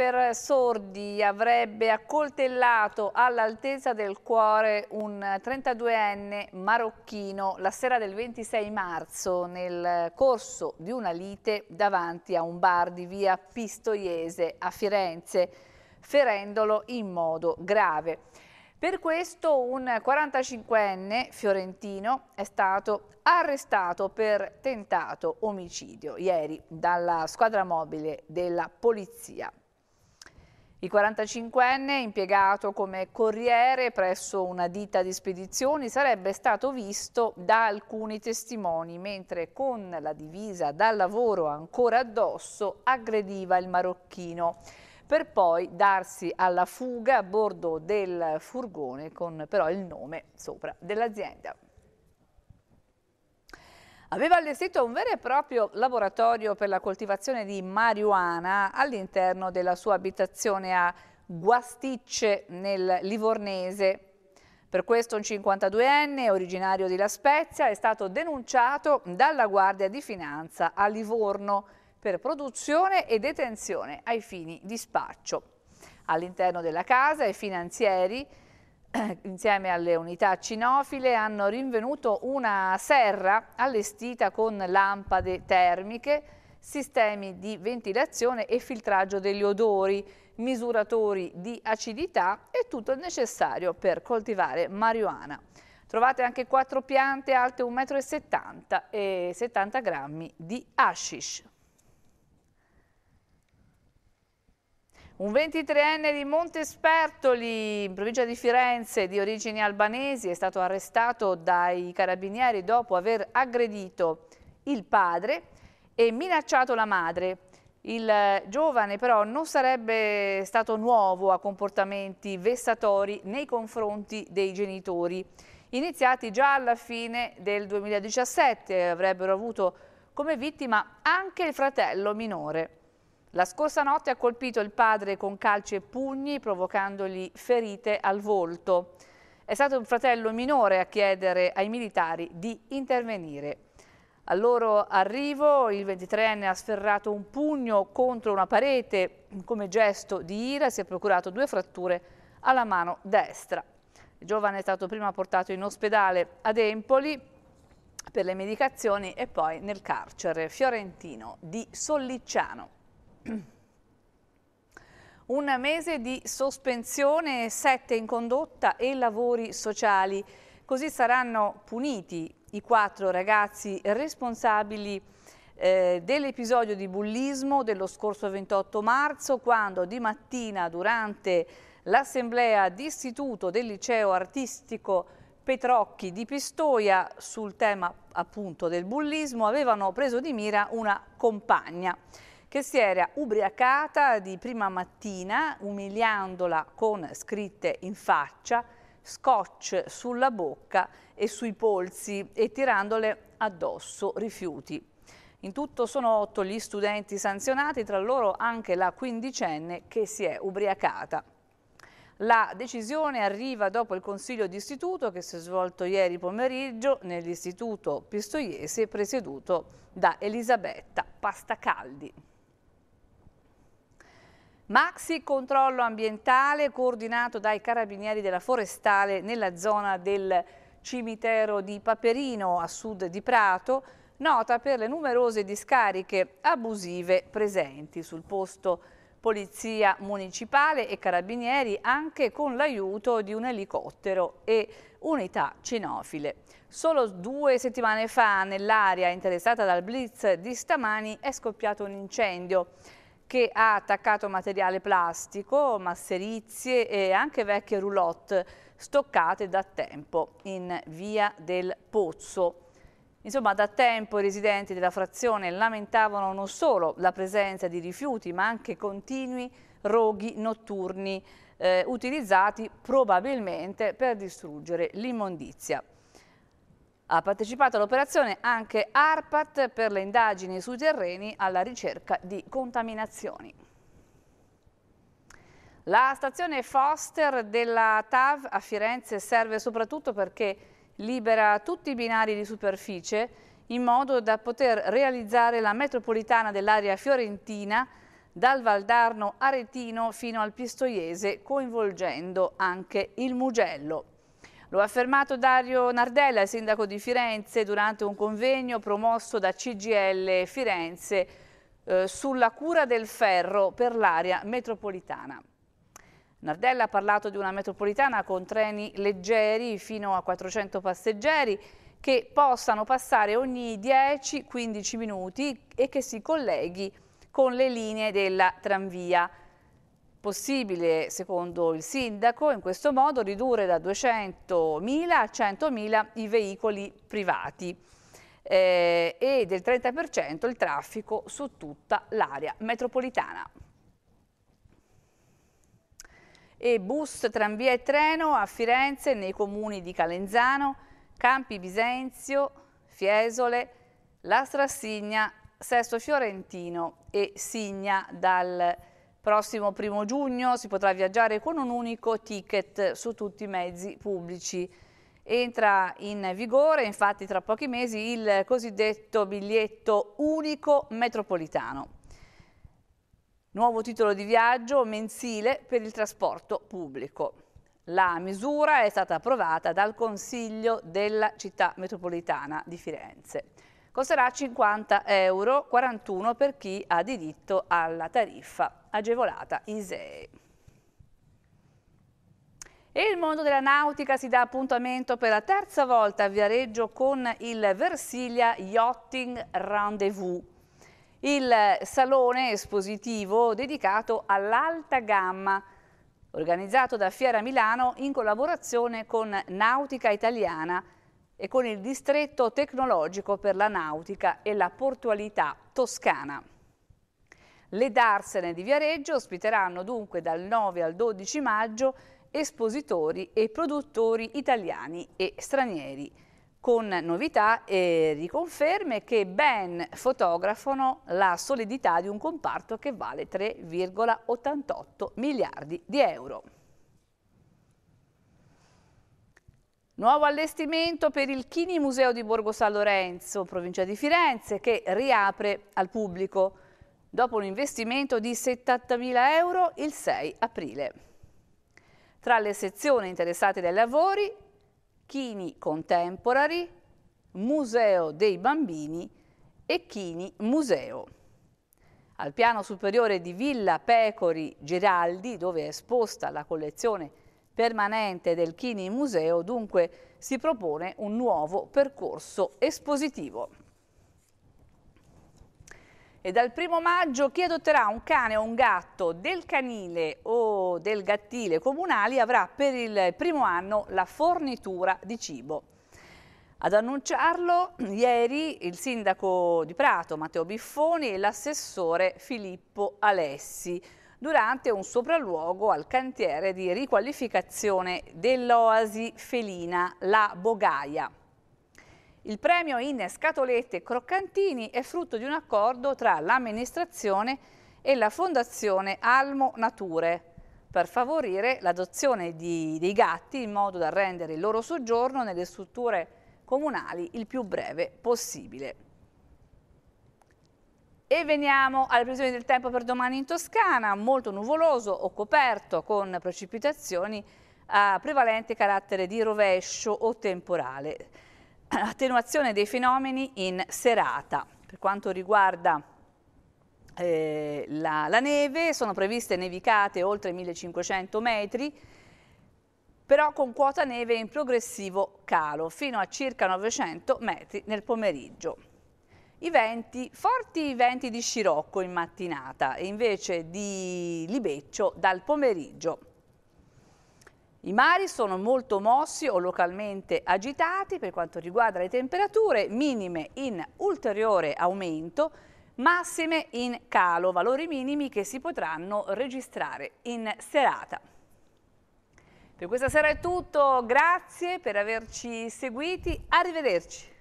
per sordi avrebbe accoltellato all'altezza del cuore un 32enne marocchino la sera del 26 marzo nel corso di una lite davanti a un bar di via Pistoiese a Firenze, ferendolo in modo grave. Per questo un 45enne fiorentino è stato arrestato per tentato omicidio ieri dalla squadra mobile della polizia. Il 45enne, impiegato come corriere presso una ditta di spedizioni, sarebbe stato visto da alcuni testimoni, mentre con la divisa da lavoro ancora addosso aggrediva il marocchino, per poi darsi alla fuga a bordo del furgone con però il nome sopra dell'azienda aveva allestito un vero e proprio laboratorio per la coltivazione di marijuana all'interno della sua abitazione a Guasticce nel Livornese. Per questo un 52enne, originario di La Spezia, è stato denunciato dalla Guardia di Finanza a Livorno per produzione e detenzione ai fini di spaccio. All'interno della casa i finanzieri eh, insieme alle unità cinofile hanno rinvenuto una serra allestita con lampade termiche, sistemi di ventilazione e filtraggio degli odori, misuratori di acidità e tutto il necessario per coltivare marijuana. Trovate anche quattro piante alte 1,70 m e 70 grammi di hashish. Un 23enne di Montespertoli, in provincia di Firenze, di origini albanesi, è stato arrestato dai carabinieri dopo aver aggredito il padre e minacciato la madre. Il giovane però non sarebbe stato nuovo a comportamenti vessatori nei confronti dei genitori, iniziati già alla fine del 2017, avrebbero avuto come vittima anche il fratello minore. La scorsa notte ha colpito il padre con calci e pugni provocandogli ferite al volto. È stato un fratello minore a chiedere ai militari di intervenire. Al loro arrivo il 23enne ha sferrato un pugno contro una parete come gesto di ira e si è procurato due fratture alla mano destra. Il giovane è stato prima portato in ospedale ad Empoli per le medicazioni e poi nel carcere fiorentino di Sollicciano. Un mese di sospensione, sette in condotta e lavori sociali. Così saranno puniti i quattro ragazzi responsabili eh, dell'episodio di bullismo dello scorso 28 marzo, quando di mattina durante l'assemblea d'istituto del liceo artistico Petrocchi di Pistoia sul tema appunto del bullismo avevano preso di mira una compagna che si era ubriacata di prima mattina umiliandola con scritte in faccia, scotch sulla bocca e sui polsi e tirandole addosso rifiuti. In tutto sono otto gli studenti sanzionati, tra loro anche la quindicenne che si è ubriacata. La decisione arriva dopo il Consiglio d'Istituto che si è svolto ieri pomeriggio nell'Istituto Pistoiese presieduto da Elisabetta Pastacaldi. Maxi controllo ambientale coordinato dai carabinieri della Forestale nella zona del cimitero di Paperino a sud di Prato, nota per le numerose discariche abusive presenti sul posto Polizia Municipale e Carabinieri anche con l'aiuto di un elicottero e unità cinofile. Solo due settimane fa nell'area interessata dal blitz di stamani è scoppiato un incendio che ha attaccato materiale plastico, masserizie e anche vecchie roulotte stoccate da tempo in via del Pozzo. Insomma, da tempo i residenti della frazione lamentavano non solo la presenza di rifiuti, ma anche continui roghi notturni eh, utilizzati probabilmente per distruggere l'immondizia. Ha partecipato all'operazione anche ARPAT per le indagini sui terreni alla ricerca di contaminazioni. La stazione Foster della TAV a Firenze serve soprattutto perché libera tutti i binari di superficie in modo da poter realizzare la metropolitana dell'area fiorentina dal Valdarno Aretino fino al Pistoiese, coinvolgendo anche il Mugello. Lo ha affermato Dario Nardella, sindaco di Firenze, durante un convegno promosso da CGL Firenze eh, sulla cura del ferro per l'area metropolitana. Nardella ha parlato di una metropolitana con treni leggeri fino a 400 passeggeri che possano passare ogni 10-15 minuti e che si colleghi con le linee della tranvia. Possibile, secondo il sindaco, in questo modo ridurre da 200.000 a 100.000 i veicoli privati eh, e del 30% il traffico su tutta l'area metropolitana. E bus, tranvia e treno a Firenze nei comuni di Calenzano, Campi Bisenzio, Fiesole, La Strassigna, Sesto Fiorentino e Signa dal Prossimo 1 giugno si potrà viaggiare con un unico ticket su tutti i mezzi pubblici. Entra in vigore infatti tra pochi mesi il cosiddetto biglietto unico metropolitano. Nuovo titolo di viaggio mensile per il trasporto pubblico. La misura è stata approvata dal Consiglio della città metropolitana di Firenze. Costerà 50 euro, 41 per chi ha diritto alla tariffa agevolata ISEE. E il mondo della nautica si dà appuntamento per la terza volta a Viareggio con il Versilia Yachting Rendezvous. Il salone espositivo dedicato all'alta gamma, organizzato da Fiera Milano in collaborazione con Nautica Italiana e con il Distretto Tecnologico per la Nautica e la Portualità Toscana. Le darsene di Viareggio ospiteranno dunque dal 9 al 12 maggio espositori e produttori italiani e stranieri, con novità e riconferme che ben fotografano la solidità di un comparto che vale 3,88 miliardi di euro. Nuovo allestimento per il Chini Museo di Borgo San Lorenzo, provincia di Firenze, che riapre al pubblico dopo un investimento di 70.000 euro il 6 aprile. Tra le sezioni interessate dai lavori, Chini Contemporary, Museo dei Bambini e Chini Museo. Al piano superiore di Villa Pecori Geraldi, dove è esposta la collezione permanente del Chini Museo, dunque si propone un nuovo percorso espositivo. E dal primo maggio chi adotterà un cane o un gatto del canile o del gattile comunali avrà per il primo anno la fornitura di cibo. Ad annunciarlo ieri il sindaco di Prato Matteo Biffoni e l'assessore Filippo Alessi durante un sopralluogo al cantiere di riqualificazione dell'oasi felina La Bogaia. Il premio in scatolette croccantini è frutto di un accordo tra l'amministrazione e la fondazione Almo Nature per favorire l'adozione dei gatti in modo da rendere il loro soggiorno nelle strutture comunali il più breve possibile. E veniamo alle previsioni del tempo per domani in Toscana, molto nuvoloso o coperto con precipitazioni a eh, prevalente carattere di rovescio o temporale attenuazione dei fenomeni in serata. Per quanto riguarda eh, la, la, neve, sono previste nevicate oltre 1500 metri, però con quota neve in progressivo calo, fino a circa 900 metri nel pomeriggio. I venti, forti venti di scirocco in mattinata e invece di libeccio dal pomeriggio. I mari sono molto mossi o localmente agitati per quanto riguarda le temperature, minime in ulteriore aumento, massime in calo, valori minimi che si potranno registrare in serata. Per questa sera è tutto, grazie per averci seguiti, arrivederci.